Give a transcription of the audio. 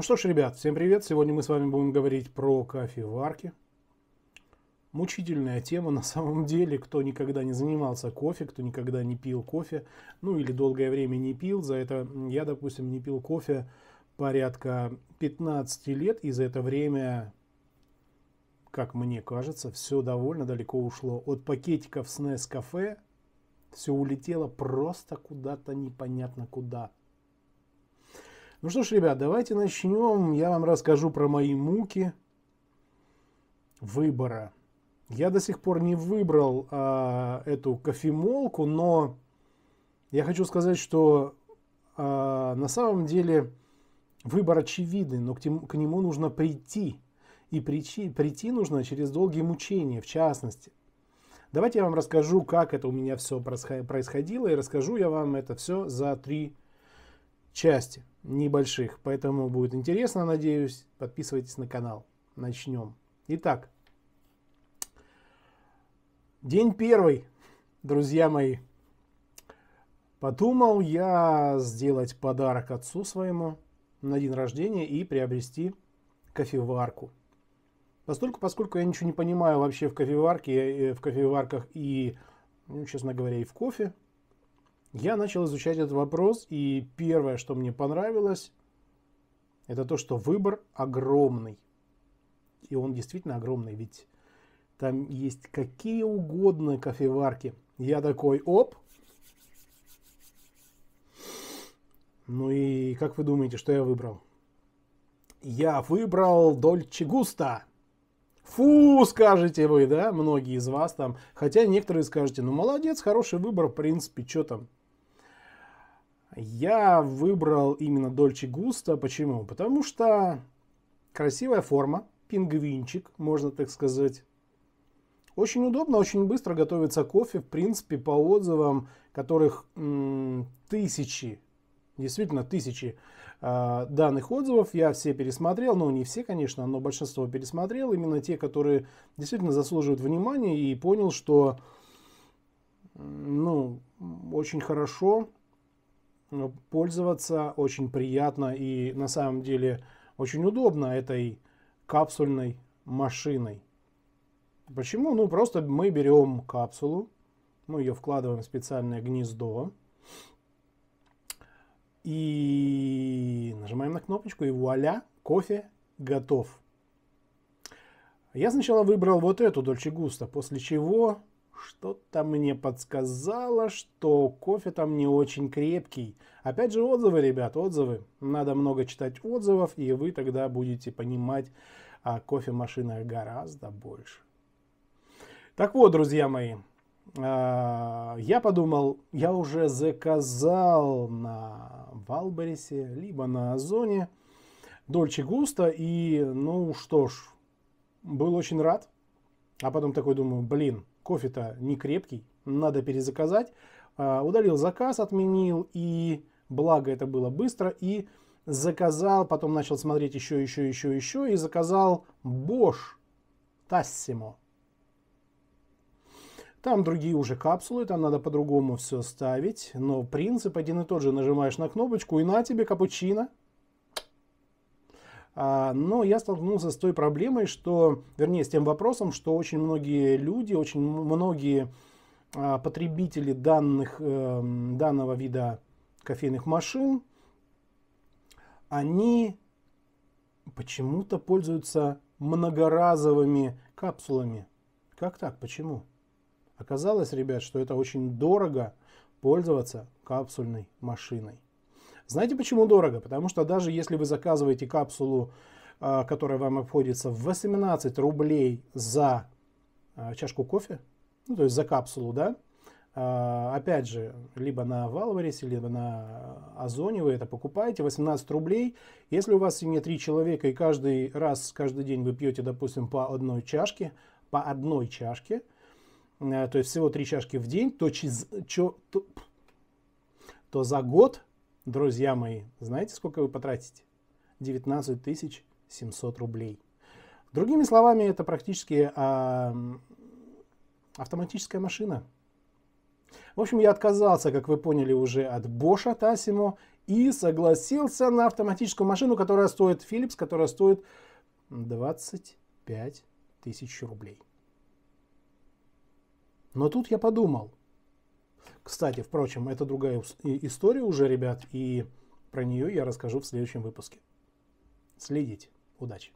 Ну что ж, ребят, всем привет! Сегодня мы с вами будем говорить про кофеварки. Мучительная тема на самом деле, кто никогда не занимался кофе, кто никогда не пил кофе, ну или долгое время не пил, за это я, допустим, не пил кофе порядка 15 лет, и за это время, как мне кажется, все довольно далеко ушло. От пакетиков с кафе. все улетело просто куда-то непонятно куда. Ну что ж, ребят, давайте начнем. Я вам расскажу про мои муки выбора. Я до сих пор не выбрал а, эту кофемолку, но я хочу сказать, что а, на самом деле выбор очевидный, но к, тем, к нему нужно прийти. И прийти, прийти нужно через долгие мучения, в частности. Давайте я вам расскажу, как это у меня все происходило, и расскажу я вам это все за три части небольших, поэтому будет интересно, надеюсь. Подписывайтесь на канал. Начнем. Итак, день первый, друзья мои. Подумал я сделать подарок отцу своему на день рождения и приобрести кофеварку. Поскольку, поскольку я ничего не понимаю вообще в кофеварке, э, в кофеварках и, ну, честно говоря, и в кофе, я начал изучать этот вопрос, и первое, что мне понравилось, это то, что выбор огромный. И он действительно огромный, ведь там есть какие угодно кофеварки. Я такой, оп. Ну и как вы думаете, что я выбрал? Я выбрал Дольче Густа. Фу, скажете вы, да, многие из вас там. Хотя некоторые скажете, ну молодец, хороший выбор, в принципе, что там, я выбрал именно Дольче Густо. Почему? Потому что красивая форма, пингвинчик, можно так сказать. Очень удобно, очень быстро готовится кофе. В принципе, по отзывам, которых -м, тысячи, действительно тысячи э, данных отзывов, я все пересмотрел, ну не все, конечно, но большинство пересмотрел, именно те, которые действительно заслуживают внимания и понял, что ну, очень хорошо Э, пользоваться очень приятно и на самом деле очень удобно этой капсульной машиной. Почему? Ну, просто мы берем капсулу, мы ее вкладываем в специальное гнездо и нажимаем на кнопочку, и вуаля, кофе готов. Я сначала выбрал вот эту Дольче Густо, после чего что-то мне подсказало, что кофе там не очень крепкий. Опять же, отзывы, ребят, отзывы. Надо много читать отзывов, и вы тогда будете понимать о а кофемашинах гораздо больше. Так вот, друзья мои, а, я подумал, я уже заказал на Валборисе, либо на Озоне Дольче Густо, и ну что ж, был очень рад. А потом такой думаю, блин, кофе-то не крепкий, надо перезаказать. А, удалил заказ, отменил, и благо это было быстро, и заказал, потом начал смотреть еще, еще, еще, еще, и заказал Bosch Tassimo. Там другие уже капсулы, там надо по-другому все ставить, но принцип один и тот же. Нажимаешь на кнопочку и на тебе капучино. А, но я столкнулся с той проблемой, что, вернее, с тем вопросом, что очень многие люди, очень многие а, потребители данных, эм, данного вида кофейных машин, они почему-то пользуются многоразовыми капсулами. Как так? Почему? Оказалось, ребят, что это очень дорого пользоваться капсульной машиной. Знаете почему дорого? Потому что даже если вы заказываете капсулу, а, которая вам обходится в 18 рублей за а, чашку кофе, ну, то есть за капсулу, да, а, опять же, либо на Валваресе, либо на Озоне вы это покупаете, 18 рублей. Если у вас в семье 3 человека и каждый раз, каждый день вы пьете, допустим, по одной чашке, по одной чашке, то есть всего 3 чашки в день, то, через, чё, то, то за год Друзья мои, знаете, сколько вы потратите? 19 тысяч 700 рублей. Другими словами, это практически а, автоматическая машина. В общем, я отказался, как вы поняли, уже от Bosch от Asimo и согласился на автоматическую машину, которая стоит Philips, которая стоит 25 тысяч рублей. Но тут я подумал, кстати, впрочем, это другая история уже, ребят, и про нее я расскажу в следующем выпуске. Следите. Удачи!